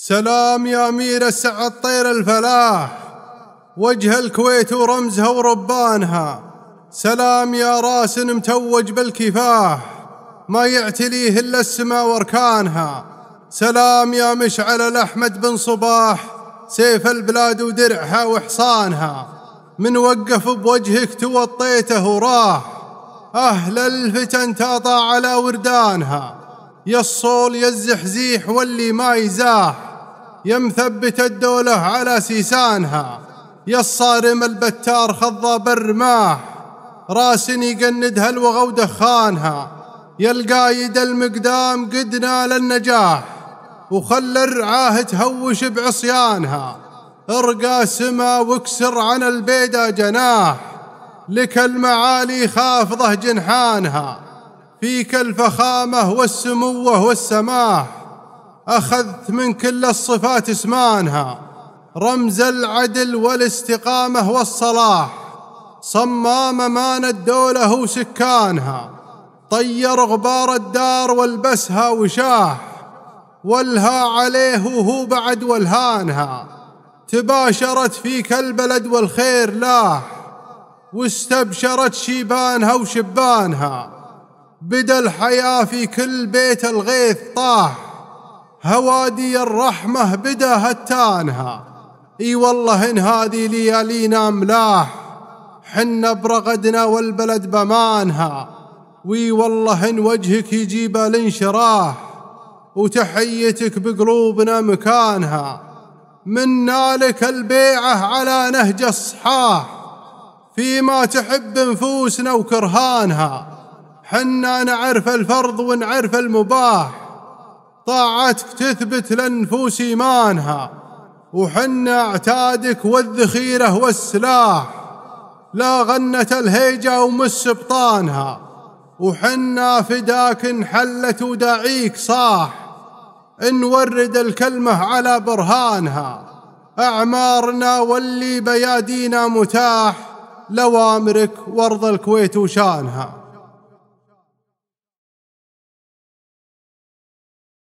سلام يا أمير الطير الفلاح وجه الكويت ورمزها وربانها سلام يا راس متوج بالكفاح ما يعتليه إلا السماء واركانها سلام يا مشعل الأحمد بن صباح سيف البلاد ودرعها وحصانها من وقف بوجهك توطيته وراح أهل الفتن تاطى على وردانها يا الصول يا الزحزيح واللي ما يزاح يا مثبت الدولة على سيسانها يا الصارم البتار خضاب الرماح راس يقندها الوغى ودخانها يا القايد المقدام قدنا للنجاح وخل وخلى الرعاه تهوش بعصيانها ارقى سما واكسر عن البيدا جناح لك المعالي خافضه جنحانها فيك الفخامة والسموة والسماح اخذت من كل الصفات اسمانها رمز العدل والاستقامه والصلاح صمام مان الدوله سكانها طير غبار الدار والبسها وشاح والها عليه وهو بعد والهانها تباشرت في البلد والخير لاح واستبشرت شيبانها وشبانها بدا الحياة في كل بيت الغيث طاح هوادي الرحمة بدا هتانها اي والله ان هذه ليالينا املاح حنا برغدنا والبلد بمانها وي والله ان وجهك يجيب الانشراح وتحيتك بقلوبنا مكانها منا لك البيعه على نهج الصحاح فيما تحب نفوسنا وكرهانها حنا نعرف الفرض ونعرف المباح طاعتك تثبت للنفوس ايمانها وحنا اعتادك والذخيره والسلاح لا غنة الهيجة ومس بطانها وحنا فداك انحلت وداعيك صاح ورد الكلمة على برهانها أعمارنا واللي بيادينا متاح لوامرك وارض الكويت وشانها